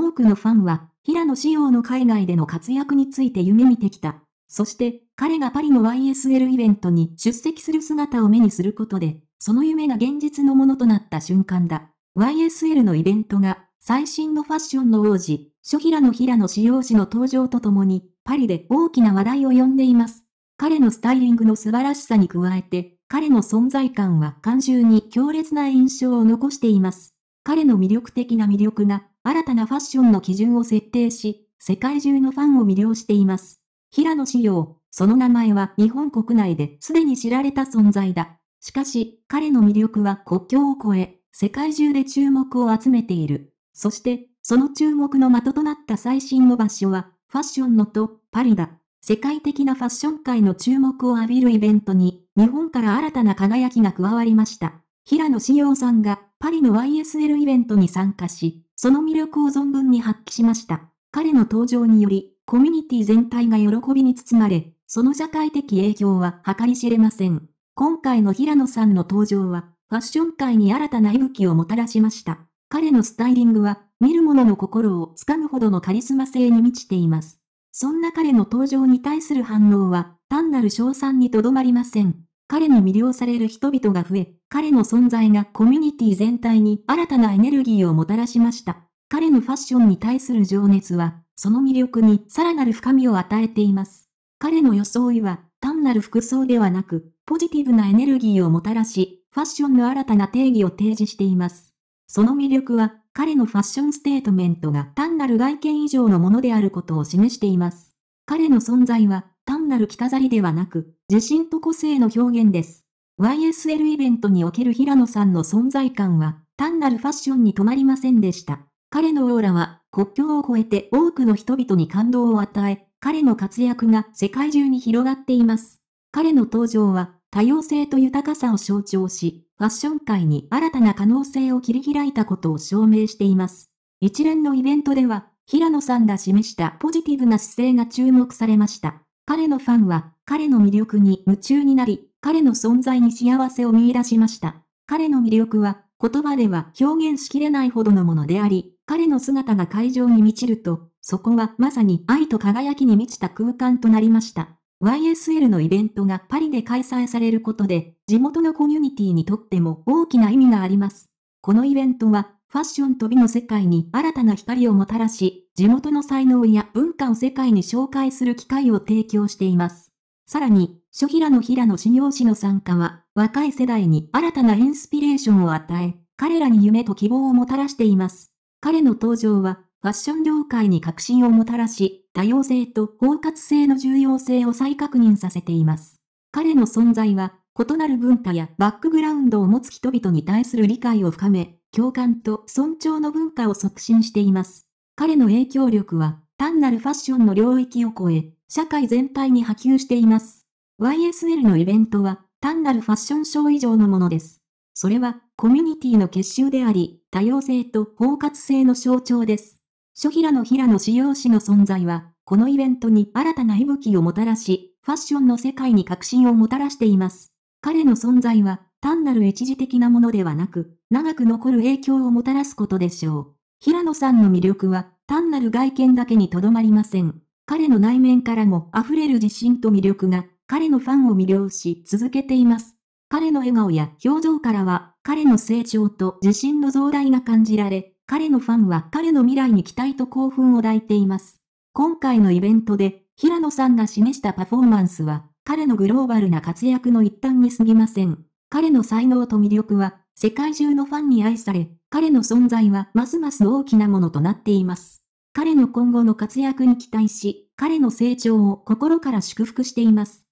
多くのファンは、平野紫耀の海外での活躍について夢見てきた。そして、彼がパリの YSL イベントに出席する姿を目にすることで、その夢が現実のものとなった瞬間だ。YSL のイベントが、最新のファッションの王子、初平野平野紫耀氏の登場とともに、パリで大きな話題を呼んでいます。彼のスタイリングの素晴らしさに加えて、彼の存在感は感衆に強烈な印象を残しています。彼の魅力的な魅力が新たなファッションの基準を設定し、世界中のファンを魅了しています。平野紫耀、その名前は日本国内ですでに知られた存在だ。しかし、彼の魅力は国境を越え、世界中で注目を集めている。そして、その注目の的となった最新の場所は、ファッションのと、パリだ。世界的なファッション界の注目を浴びるイベントに、日本から新たな輝きが加わりました。平野紫耀さんがパリの YSL イベントに参加し、その魅力を存分に発揮しました。彼の登場により、コミュニティ全体が喜びに包まれ、その社会的影響は計り知れません。今回の平野さんの登場は、ファッション界に新たな息吹をもたらしました。彼のスタイリングは、見る者の心をつかむほどのカリスマ性に満ちています。そんな彼の登場に対する反応は、単なる称賛にとどまりません。彼に魅了される人々が増え、彼の存在がコミュニティ全体に新たなエネルギーをもたらしました。彼のファッションに対する情熱は、その魅力にさらなる深みを与えています。彼の装いは、単なる服装ではなく、ポジティブなエネルギーをもたらし、ファッションの新たな定義を提示しています。その魅力は、彼のファッションステートメントが単なる外見以上のものであることを示しています。彼の存在は、なる着飾りではなく、自信と個性の表現です。YSL イベントにおける平野さんの存在感は、単なるファッションに止まりませんでした。彼のオーラは、国境を越えて多くの人々に感動を与え、彼の活躍が世界中に広がっています。彼の登場は、多様性と豊かさを象徴し、ファッション界に新たな可能性を切り開いたことを証明しています。一連のイベントでは、平野さんが示したポジティブな姿勢が注目されました。彼のファンは、彼の魅力に夢中になり、彼の存在に幸せを見出しました。彼の魅力は、言葉では表現しきれないほどのものであり、彼の姿が会場に満ちると、そこはまさに愛と輝きに満ちた空間となりました。YSL のイベントがパリで開催されることで、地元のコミュニティにとっても大きな意味があります。このイベントは、ファッションとびの世界に新たな光をもたらし、地元の才能や文化を世界に紹介する機会を提供しています。さらに、諸平野平野修行師の参加は、若い世代に新たなインスピレーションを与え、彼らに夢と希望をもたらしています。彼の登場は、ファッション業界に革新をもたらし、多様性と包括性の重要性を再確認させています。彼の存在は、異なる文化やバックグラウンドを持つ人々に対する理解を深め、共感と尊重の文化を促進しています。彼の影響力は、単なるファッションの領域を超え、社会全体に波及しています。YSL のイベントは、単なるファッションショー以上のものです。それは、コミュニティの結集であり、多様性と包括性の象徴です。諸平野平野使用士の存在は、このイベントに新たな息吹をもたらし、ファッションの世界に革新をもたらしています。彼の存在は、単なる一時的なものではなく、長く残る影響をもたらすことでしょう。平野さんの魅力は、単なる外見だけにとどまりません。彼の内面からも溢れる自信と魅力が、彼のファンを魅了し続けています。彼の笑顔や表情からは、彼の成長と自信の増大が感じられ、彼のファンは彼の未来に期待と興奮を抱いています。今回のイベントで、平野さんが示したパフォーマンスは、彼のグローバルな活躍の一端に過ぎません。彼の才能と魅力は、世界中のファンに愛され、彼の存在はますます大きなものとなっています。彼の今後の活躍に期待し、彼の成長を心から祝福しています。